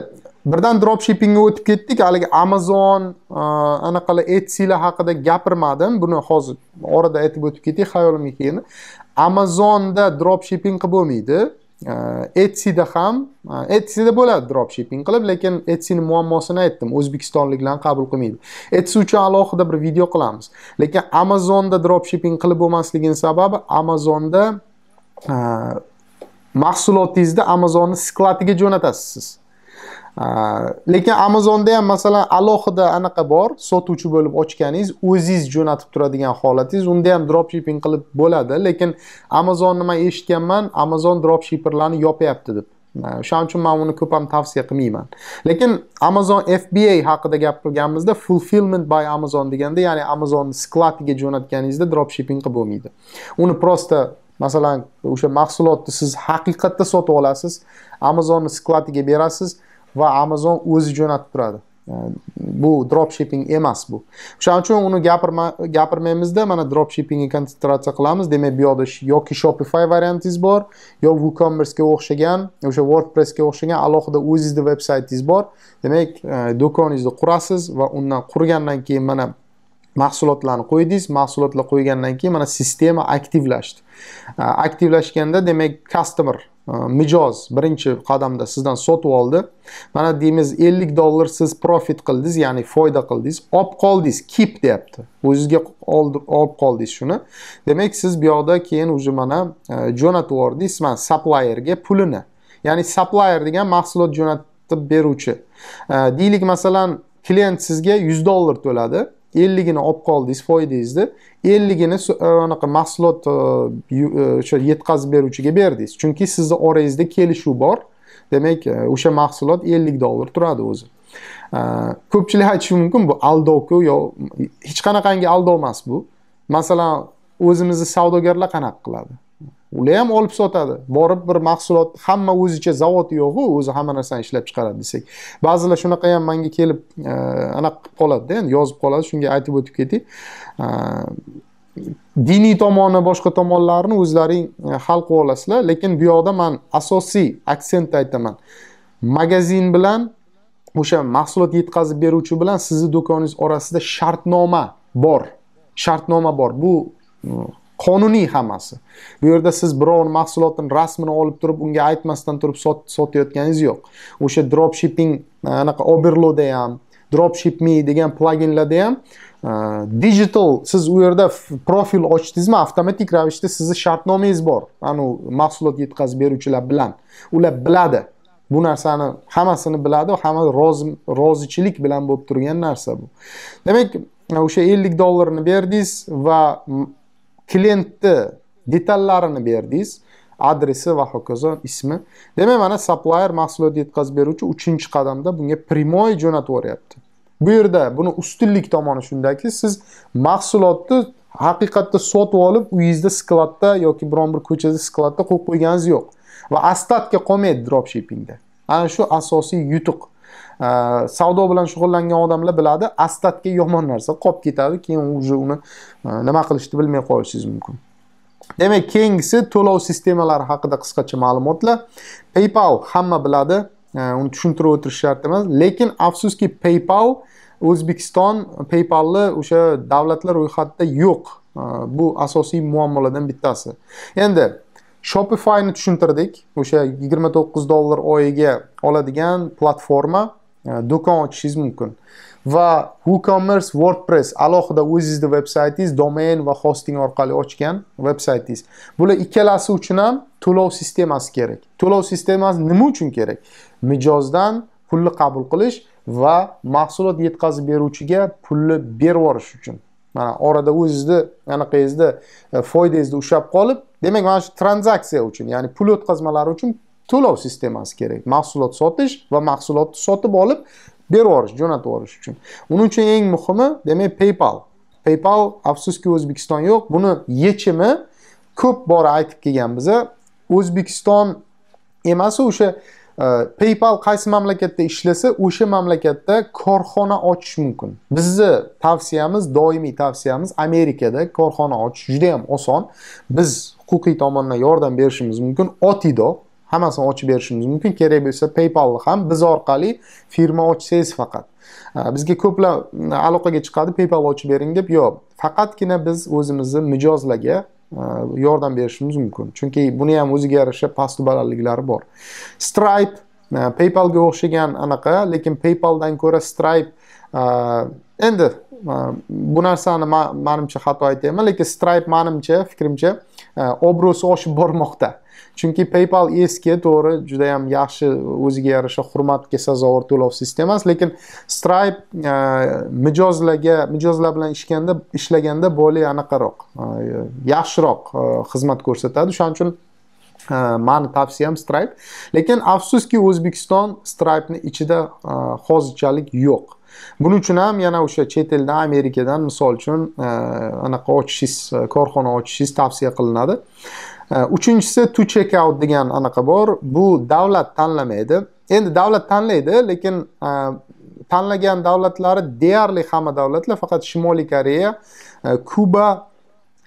birdan dropshippingga o'tib ketdik haligi amazon e, anaqalar etsilar haqida gapirmadim buni hozir orada aytib o'tib ketay xayolimga keldi amazonda dropshipping qilib bo'lmaydi Э, etsida ham э, etsida bo'ladi dropshipping qilib lekin etsini muammosini aytdim o'zbekistonliklarni qabul qilmaydi etsi uchun alohida bir video qilamiz lekin amazonda dropshipping qilib bo'lmasligini sababi amazonda e, mahsulotingizni amazonni skladiga jo'natasiz siz lekin amazonda ham masalan alohida anaqa bor sotuvchi bo'lib ochganingiz o'zingiz jo'natib turadigan holatingiz unda ham dropshipping qilib bo'ladi lekin amazonni man eshitganman amazon dropshipperlarni yopyapti deb o'shaning uchun man uni ko'p ham tavsiya qilmayman lekin amazon fba haqida gapirganimizda fulfillment by amazon deganda ya'ni amazonni skladiga jo'natganingizda dropshipping qilib bo'lmaydi uni prosta masalan o'sha mahsulotni siz haqiqatda sotib olasiz amazonni skladiga berasiz va amazon o'zi jo'natib turadi bu drop shipping emas bu o'shaning uchun uni gapirmaymizda mana drop shippingga konsentratsiya qilamiz demak bu yoqda yoki shopify variantingiz bor yo woocommercega o'xshagan o'sha wordpressga o'xshagan alohida o'zizni veb saytingiz bor demak e, do'koningizni qurasiz va undan qurgandan keyin mana mahsulotlarni qo'ydingiz mahsulotlar qo'ygandan keyin mana sistema aktivlashdi e, aktivlashganda demak customer Э, mijoz birinchi qadamda sizdan sotib oldi mana deymiz 50 dollar siz profit qildingiz ya'ni foyda qildingiz olib qoldingiz keep deyapti o'zizga olib qoldingiz shuni demak siz bu yoqda keyin уже mana e, jo'natib yubordingiz mana saplayerga pulini ya'ni saplayer degan mahsulot jo'natib beruvchi e, deylik masalan klient sizga 100 dollar to'ladi elligini olib qoldingiz foydangizda elligini e, anaqa mahsulot e, e, o'sha yetkazib beruvchiga berdingiz chunki sizni orangizda kelishuv bor demak o'sha mahsulot ellik dollar turadi o'zi ko'pchilik aytishi mumkin bu aldovku yo hech qanaqangi aldov emas bu masalan o'zimizni savdogarlar qanaqa qiladi ular ham olib sotadi borib bir mahsulot hamma o'zicha zavod yo'qu o'zi hamma narsani ishlab chiqaradi desak ba'zilar shunaqa ham manga kelib e, anaqa qilib qoladida endi yozib qoladi shunga aytib o'tib ketay e, diniy tomoni boshqa tomonlarini o'zlaring e, hal qilib olasizlar lekin bu yoqda man asosiy aksentni aytaman magazin bilan o'sha mahsulot yetkazib beruvchi bilan sizni do'koningiz orasida shartnoma bor shartnoma bor bu qonuniy hammasi bu yerda siz biror mahsulotini rasmini olib turib unga aytmasdan turib sotayotganingiz yo'q o'sha drop shipping e, anaqa oberloda ham drop shipme degan pluginlarda ham e, digital siz u yerda profil ochdingizmi avtomatik ravishda sizni shartnomangiz bor anavi mahsulot yetkazib beruvchilar bilan ular biladi bu narsani hammasini biladi hamma rozi rozichilik bilan bo'lib turgan narsa bu demak e, o'sha ellik dollarni berdingiz va klientni detallarini berdingiz adresi va hokazo ismi demak mana supplier mahsulotni yetkazib beruvchi uchinchi qadamda bunga прямой jo'natib yuboryapti bu yerda buni ustunlik tomoni shundaki siz mahsulotni haqiqatda sotib olib uyingizda skladda yoki biron bir ko'chada skladda qo'yib qo'yganingiz yo'q va остатка qolmaydi dropshippingda ana shu asosiy yutuq savdo bilan shug'ullangan odamlar biladi astatga yomon narsa qolib ketadi keyin уже uni nima qilishni bilmay qolishingiz mumkin demak keyingisi to'lov sistemalari haqida qisqacha ma'lumotlar paypal hamma biladi uni tushuntirib o'tirish shart emas lekin afsuski paypal o'zbekiston paypalni o'sha davlatlar ro'yxatida yo'q bu asosiy muammolardan bittasi endi shopifyni tushuntirdik o'sha 29 dollar oyiga oladigan platforma do'kon ochishingiz mumkin va WooCommerce WordPress alohida o'zingizni veb saytingiz domain va hosting orqali ochgan veb saytingiz bular ikkalasi uchun ham to'lov sistemasi kerak to'lov sistemasi nima uchun kerak mijozdan pulni qabul qilish va mahsulot yetkazib beruvchiga pulni berib yuborish uchun mana orada o'zizni anaqangizni foydangizni ushlab qolib demak mana shu tranzaksiya uchun ya'ni pul o'tkazmalari uchun to'lov sistemasi kerak mahsulot sotish va mahsulotni sotib olib berib yuborish jo'natib yuborish uchun uning uchun eng muhimi demak paypal paypal afsuski o'zbekiston yo'q buni yechimi ko'p bora aytib kelgan biza o'zbekiston emas o'sha e, paypal qaysi mamlakatda ishlasa o'sha mamlakatda korxona ochish mumkin bizni tavsiyamiz doimiy tavsiyamiz amerikada korxona ochish juda yam oson biz huquqiy tomondan yordam berishimiz mumkin otido hammasini ochib berishimiz mumkin kerak bo'lsa paypalni ham biz orqali firma ochsangiz faqat bizga ko'plar aloqaga chiqadi paypal ochib bering deb yo'q faqatgina biz o'zimizni mijozlarga yordam berishimiz mumkin chunki buni ham o'ziga yarasha pastu balandliklari bor stripe paypalga o'xshagan anaqa lekin paypaldan ko'ra stripe endi bu narsani manimcha xato aytyapman lekin stripe manimcha fikrimcha obro'si oshib bormoqda chunki paypal eski to'g'ri juda yam yaxshi o'ziga yarasha hurmatga sazovor to'lov sistemasi lekin stripe e, mijozlarga mijozlar bilan ishganda ishlaganda boli anaqaroq e, yaxshiroq e, xizmat ko'rsatadi o'shaning uchun mani tavsiyam stripe lekin afsuski o'zbekiston stripeni ichida hozirchalik yo'q buning uchun ham yana o'sha chet eldan amerikadan misol uchun anaqa ochishingiz korxona ochishingiz tavsiya qilinadi uchinchisi to check out degan anaqa bor bu davlat tanlamaydi endi davlat tanlaydi lekin tanlagan davlatlari deyarli hamma davlatlar faqat shimoliy koreya kuba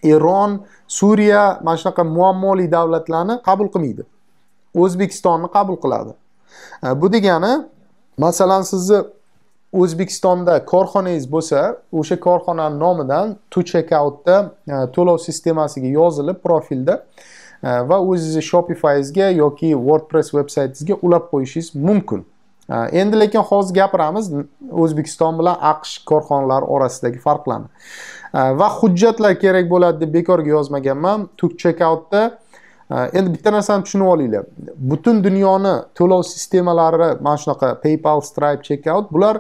eron suriya mana shunaqa muammoli davlatlarni qabul qilmaydi o'zbekistonni qabul qiladi bu degani masalan sizni o'zbekistonda korxonangiz bo'lsa o'sha korxonani nomidan to checkoutda to'lov sistemasiga yozilib profilda va э, o'zingizni shopifyingizga yoki wordpress veb saytingizga ulab qo'yishingiz mumkin э, endi lekin hozir gapiramiz o'zbekiston bilan aqsh korxonalari orasidagi farqlarni э, va hujjatlar kerak bo'ladi deb bekorga yozmaganman tuk checkoutda endi bitta narsani tushunib olinglar butun dunyoni to'lov sistemalari mana shunaqa paypal stripe checkout bular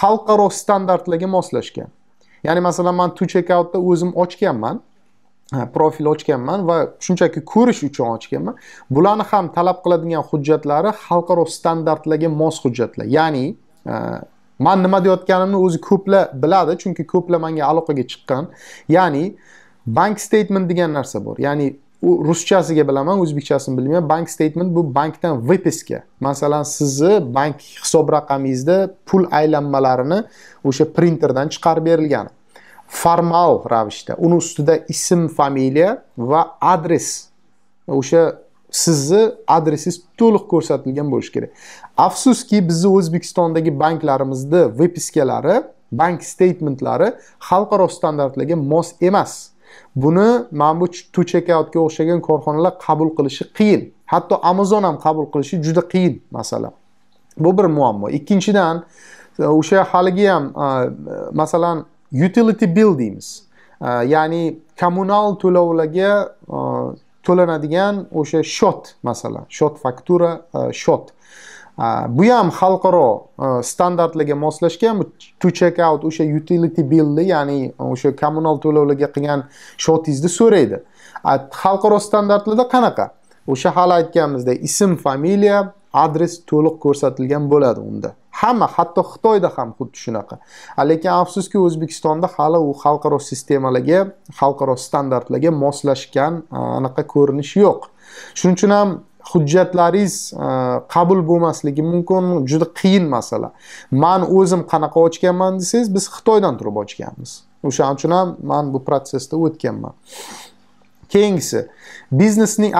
xalqaro standartlarga moslashgan ya'ni masalan man to checkoutda o'zim ochganman profil ochganman va shunchaki ko'rish uchun ochganman bularni ham talab qiladigan hujjatlari xalqaro standartlarga mos hujjatlar ya'ni man nima deyotganimni o'zi ko'plar biladi chunki ko'plar manga aloqaga chiqqan ya'ni bank statement degan narsa bor ya'ni u ruschasiga bilaman o'zbekchasini bilmayman bank statement bu bankdan выписка masalan sizni bank hisob raqamingizda pul aylanmalarini o'sha printerdan chiqarib berilgani formal ravishda uni ustida ism familiya va adres o'sha sizni adresingiz to'liq ko'rsatilgan bo'lishi kerak afsuski bizni o'zbekistondagi banklarimizni vepiskalari bank statementlari xalqaro standartlarga mos emas buni mana bu tuchakayotga o'xshagan korxonalar qabul qilishi qiyin hatto amazon ham qabul qilishi juda qiyin masalan bu bir muammo ikkinchidan o'sha haligi ham masalan utility bill deymiz. Ya'ni kommunal to'lovlarga e, to'lanadigan o'sha shot masalan, shot faktura, e, shot. E, bu ham xalqaro standartlarga moslashgan to check out o'sha utility billni, ya'ni o'sha kommunal to'lovlarga qilgan shotingizni so'raydi. Xalqaro standartlarda qanaqa? O'sha hali aytganimizdek, ism, familiya, adres to'liq ko'rsatilgan bo'ladi unda. hamma hatto xitoyda ham xuddi shunaqa lekin afsuski o'zbekistonda hali u xalqaro sistemalarga xalqaro standartlarga moslashgan anaqa ko'rinish yo'q shuning uchun ham hujjatlaringiz qabul bo'lmasligi mumkin juda qiyin masala man o'zim qanaqa ochganman desangiz biz xitoydan turib ochganmiz o'shaning uchun ham man bu protsessda o'tganman keyingisi biznesning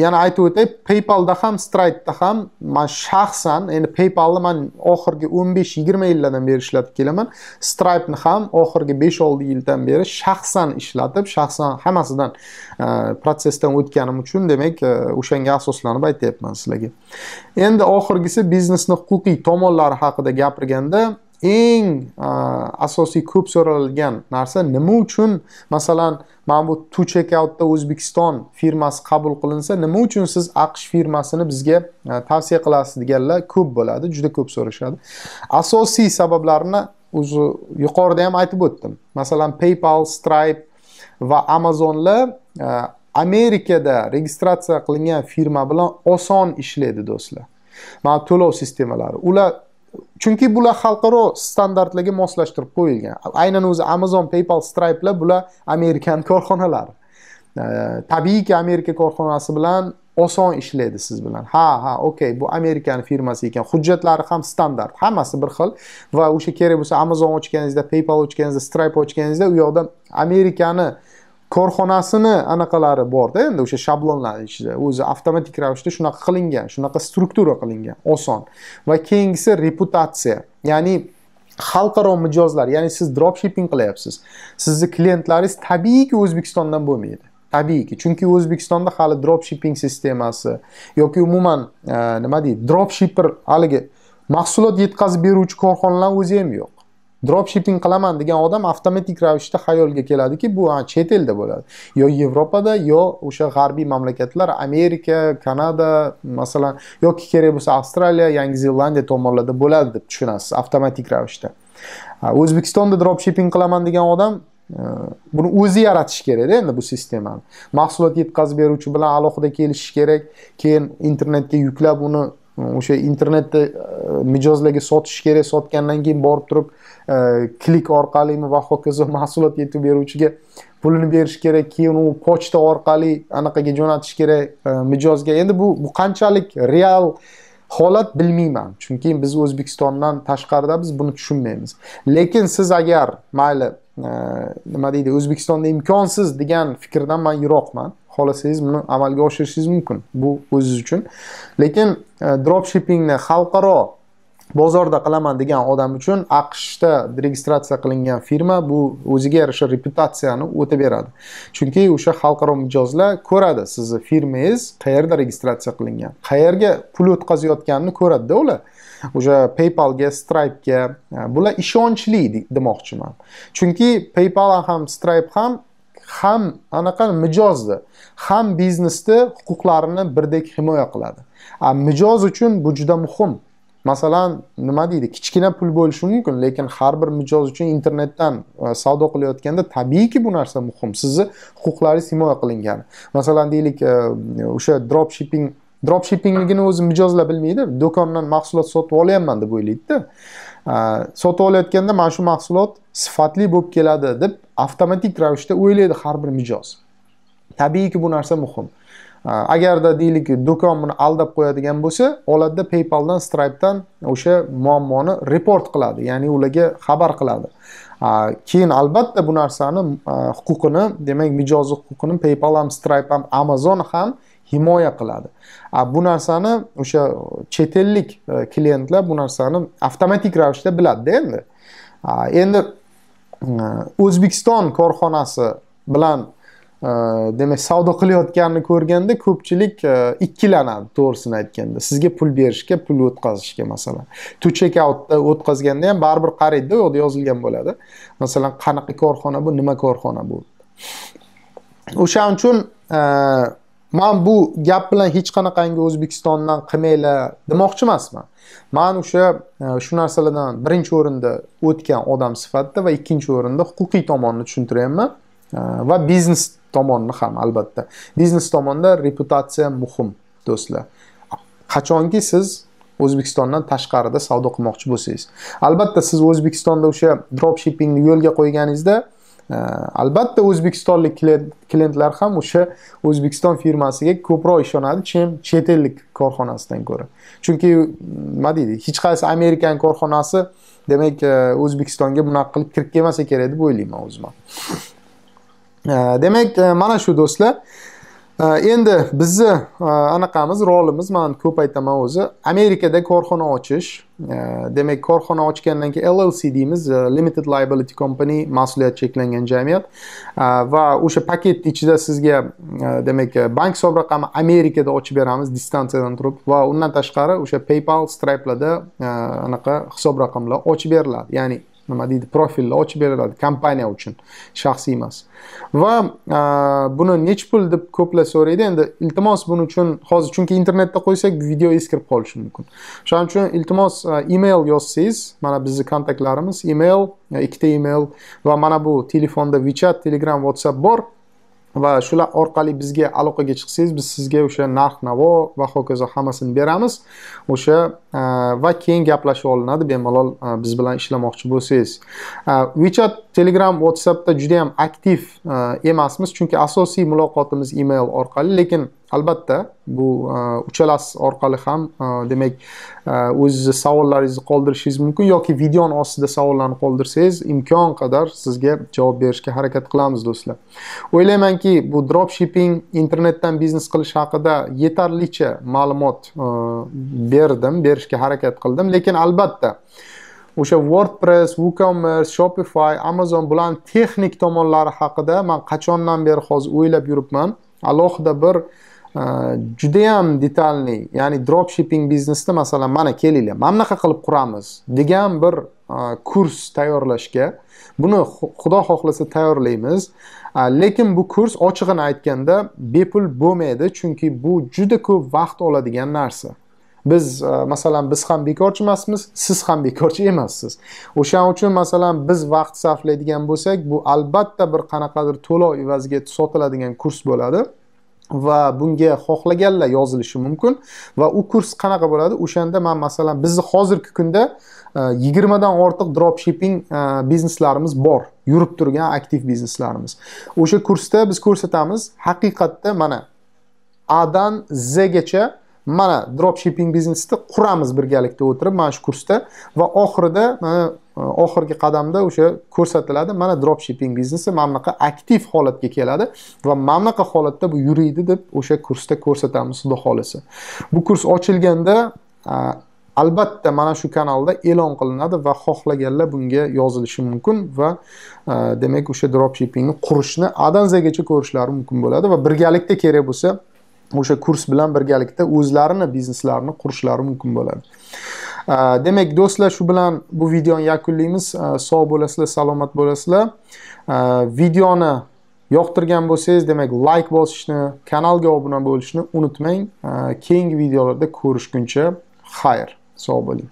yana aytib o'tay paypalda ham stride'da ham man shaxsan endi paypalni man oxirgi 15-20 yillardan beri ishlatib kelaman stripe'ni ham oxirgi 5-6 yildan beri shaxsan ishlatib shaxsan hammasidan e, protsessdan o'tganim uchun demak e, o'shanga asoslanib aytyapman sizlarga endi oxirgisi biznesni huquqiy tomonlari haqida gapirganda eng asosiy ko'p so'ralgan narsa nima uchun masalan mana bu to checkoutda o'zbekiston firmasi qabul qilinsa nima uchun siz aqsh firmasini bizga tavsiya qilasiz deganlar ko'p bo'ladi juda ko'p so'rashadi asosiy sabablarini o'zi yuqorida ham aytib o'tdim masalan paypal stripe va amazonlar amerikada registratsiya qilingan firma bilan oson ishlaydi do'stlar mana to'lov sistemalari ular chunki bular xalqaro standartlarga moslashtirib qo'yilgan aynan o'zi amazon paypal stripelar bular amerikan korxonalari tabiiyki amerika korxonasi bilan oson ishlaydi siz bilan ha ha okey bu amerikani firmasi ekan hujjatlari ham standart hammasi bir xil va o'sha kerak bo'lsa amazon ochganingizda paypal ochganingizda stripe ochganingizda u yoqda amerikani uh, korxonasini anaqalari borda endi o'sha shablonlar ichida o'zi avtomatik ravishda shunaqa qilingan shunaqa struktura qilingan oson va keyingisi reputatsiya ya'ni xalqaro mijozlar ya'ni siz dropshipping qilyapsiz sizni klientlaringiz tabiiyki o'zbekistondan bo'lmaydi tabiiyki chunki o'zbekistonda hali dropshipping sistemasi yoki umuman e, nima deydi dropshipper haligi mahsulot yetkazib beruvchi korxonalarni o'zi ham yo'q dropshipping qilaman degan odam avtomatik ravishda xayolga keladiki bu chet elda bo'ladi yo yevropada yo o'sha g'arbiy mamlakatlar amerika kanada masalan yoki kerak bo'lsa avstraliya yangi zelandiya tomonlarda bo'ladi deb tushunasiz avtomatik ravishda o'zbekistonda dropshipping qilaman degan odam e, buni o'zi yaratishi kerakda endi bu sistemani mahsulot yetkazib beruvchi bilan alohida kelishish kerak keyin internetga yuklab uni e, o'sha internetda mijozlarga sotish kerak sotgandan keyin borib turib e, klik orqalimi va hokazo mahsulot yetib beruvchiga pulini berish kerak keyin u pochta orqali anaqaga jo'natish kerak e, mijozga endi bu bu qanchalik real holat bilmayman chunki biz o'zbekistondan tashqarida biz buni tushunmaymiz lekin siz agar mayli e, nima deydi o'zbekistonda imkonsiz degan fikrdan man yiroqman xohlasangiz buni amalga oshirishingiz mumkin bu o'ziz uchun lekin dropshippingni xalqaro bozorda qilaman degan odam uchun aqshda registratsiya qilingan firma bu o'ziga yarasha reputatsiyani o'ta beradi chunki o'sha xalqaro mijozlar ko'radi sizni firmangiz qayerda registratsiya qilingan qayerga pul o'tkazayotganini ko'radida ular o'sha paypalga stripega e, bular ishonchli demoqchiman chunki paypal ham stripe ham ham anaqa mijozni ham biznesni huquqlarini birdek himoya qiladi a mijoz uchun bu juda muhim masalan nima deydi kichkina pul bo'lishi mumkin lekin har bir mijoz uchun internetdan e, savdo qilayotganda tabiiyki bu narsa muhim sizni huquqlaringiz himoya qilingan masalan deylik e, o'sha drop shipping drop shippingligini o'zi mijozlar bilmaydi do'kondan mahsulot sotib olyapman deb o'ylaydida e, sotib olayotganda mana shu mahsulot sifatli bo'lib keladi deb avtomatik ravishda o'ylaydi har bir mijoz tabiiyki bu narsa muhim Э, agarda deylik do'kon buni aldab qo'yadigan bo'lsa oladida paypaldan stripedan o'sha muammoni report qiladi ya'ni ularga xabar qiladi э, keyin albatta bu narsani э, huquqini demak mijoziy huquqini paypal ham stripe ham amazon ham himoya qiladi bu narsani o'sha chet ellik klientlar bu narsani avtomatik ravishda biladida endi endi mm, o'zbekiston korxonasi bilan demak savdo qilayotganini ko'rganda ko'pchilik e, ikkilanadi to'g'risini aytganda sizga pul berishga pul o'tkazishga masalan to check outda e, o'tkazganda ham baribir qaraydida u yoqda yozilgan bo'ladi masalan qanaqa korxona bu nima korxona bu o'shaning uchun e, man bu gap bilan hech qanaqangi o'zbekistondan qilmanglar demoqchi emasman man o'sha shu narsalardan birinchi o'rinda o'tgan odam sifatida va ikkinchi o'rinda huquqiy tomonni tushuntiryapman va biznes tomonni ham albatta biznes tomonda reputatsiya muhim do'stlar qachonki siz o'zbekistondan tashqarida savdo qilmoqchi bo'lsangiz albatta siz o'zbekistonda o'sha drop shippingni yo'lga qo'yganingizda albatta э, o'zbekistonlik klientlar ham o'sha o'zbekiston firmasiga ko'proq ishonadi chet ellik korxonasidan ko'ra chunki nima deydi hech qaysi amerikan korxonasi demak э, o'zbekistonga bunaqa qilib kirib kelmasa kerak deb o'ylayman o'zim demak e, mana shu do'stlar e, endi bizni e, anaqamiz rolimiz man ko'p aytaman o'zi amerikada korxona ochish demak korxona ochgandan keyin llc deymiz limited liability company mas'uliyat cheklangan jamiyat va o'sha paket ichida sizga demak bank hisob raqami amerikada ochib beramiz distansiyadan turib va undan tashqari o'sha paypal stripelarda anaqa hisob raqamlar ochib beriladi ya'ni nima deydi profilni ochib beriladi kompaniya uchun shaxsiy emas va buni nechi pul deb ko'plar so'raydi endi iltimos buning uchun hozir chunki internetda qo'ysak video eskirib qolishi mumkin shuning uchun iltimos email yozsangiz mana bizni kontaktlarimiz email ikkita email va mana bu telefonda wechat telegram whatsapp bor va shular orqali bizga aloqaga chiqsangiz biz sizga o'sha narx navo va hokazo hammasini beramiz o'sha Э, va keyin gaplashib olinadi bemalol э, biz bilan ishlamoqchi bo'lsangiz э, wechat telegram whatsappda juda yam aktiv emasmiz chunki asosiy muloqotimiz email orqali lekin albatta bu uchalasi orqali ham demak o'zizni savollaringizni qoldirishingiz mumkin yoki videoni ostida savollarni qoldirsangiz imkon qadar sizga javob berishga harakat qilamiz do'stlar o'ylaymanki bu dropshipping internetdan biznes qilish haqida yetarlicha ma'lumot berdim berish berishga harakat qildim lekin albatta o'sha wordpress woocommerce shopify amazon bularni texnik tomonlari haqida man qachondan beri hozir o'ylab yuribman alohida bir e, judayam detalniy ya'ni dropshipping biznesni masalan mana kelinglar mana bunaqa qilib quramiz degan bir e, kurs tayyorlashga buni xudo xohlasa tayyorlaymiz e, lekin bu kurs ochig'ini aytganda bepul bo'lmaydi chunki bu juda ko'p vaqt oladigan narsa biz e, masalan biz ham bekorchi emasmiz siz ham bekorchi emassiz o'shaning uchun masalan biz vaqt sarflaydigan bo'lsak bu albatta bir qanaqadir to'lov evaziga sotiladigan kurs bo'ladi va bunga xohlaganlar yozilishi mumkin va u kurs qanaqa bo'ladi o'shanda man masalan bizni hozirgi kunda e, yigirmadan ortiq dropshipping e, bizneslarimiz bor yurib turgan aktiv bizneslarimiz o'sha kursda biz ko'rsatamiz haqiqatda mana a dan zgacha mana dropshipping biznesni quramiz birgalikda o'tirib mana shu kursda va oxirida mana e, oxirgi qadamda o'sha ko'rsatiladi mana dropshipping biznesi mana bunaqa aktiv holatga keladi va mana bunaqa holatda bu yuriydi deb o'sha kursda ko'rsatamiz xudo xohlasa bu kurs ochilganda e, albatta mana shu kanalda e'lon qilinadi va xohlaganlar bunga yozilishi mumkin va e, demak o'sha dropshippingni qurishni adanzagacha ko'rishlari mumkin bo'ladi va birgalikda kerak bo'lsa o'sha kurs bilan birgalikda o'zlarini bizneslarini qurishlari mumkin bo'ladi demak do'stlar shu bilan bu videoni yakunlaymiz sog' bo'lasizlar salomat bo'lasizlar videoni yoqtirgan bo'lsangiz demak layk bosishni kanalga obuna bo'lishni unutmang keyingi videolarda ko'rishguncha xayr sog' bo'ling